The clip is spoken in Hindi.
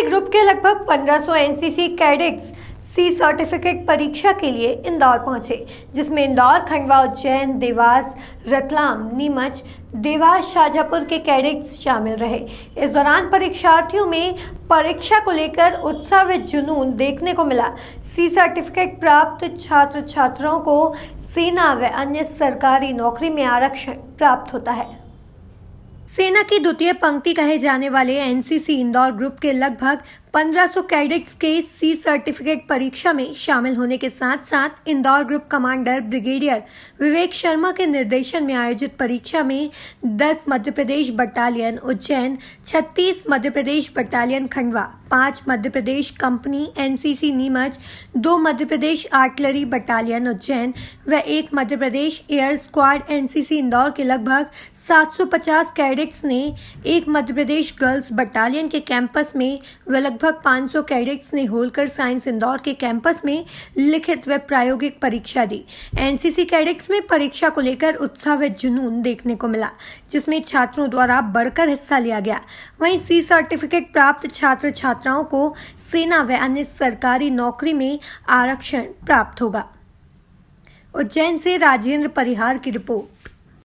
एनसीसी ग्रुप के लगभग 1500 एनसीसी कैडेट्स सी सर्टिफिकेट परीक्षा के लिए इंदौर पहुंचे जिसमें इंदौर खंडवा उज्जैन देवास रतलाम नीमच देवास शाहजहापुर के कैडेट्स शामिल रहे इस दौरान परीक्षार्थियों में परीक्षा को लेकर उत्साह व जुनून देखने को मिला सी सर्टिफिकेट प्राप्त छात्र छात्राओं को सेना व अन्य सरकारी नौकरी में आरक्षण प्राप्त होता है सेना की द्वितीय पंक्ति कहे जाने वाले एनसीसी इंदौर ग्रुप के लगभग 1500 कैडेट्स के सी सर्टिफिकेट परीक्षा में शामिल होने के साथ साथ Indore group commander brigadier Vivek Sharma के निर्देशन में आयोजित परीक्षा में 10 मध्य प्रदेश बटालियन उज्जैन 36 मध्य प्रदेश बटालियन खंडवा पांच मध्य प्रदेश कंपनी एनसीसी नीमच दो मध्य प्रदेश आर्टिलरी बटालियन उज्जैन व एक Madhya Pradesh air squad NCC Indore के लगभग 750 कैडेट्स ने एक मध्य प्रदेश गर्ल्स बटालियन के कैंपस में व लगभग 500 कैडेट्स ने होलकर साइंस इंदौर के कैंपस में लिखित व प्रायोगिक परीक्षा दी एनसीसी कैडेट्स में परीक्षा को लेकर उत्साह व जुनून देखने को मिला जिसमें छात्रों द्वारा बढ़कर हिस्सा लिया गया वहीं सी सर्टिफिकेट प्राप्त छात्र छात्र छात्राओं को सेना व अन्य सरकारी नौकरी में आरक्षण प्राप्त होगा उज्जैन से राजेंद्र परिहार की रिपोर्ट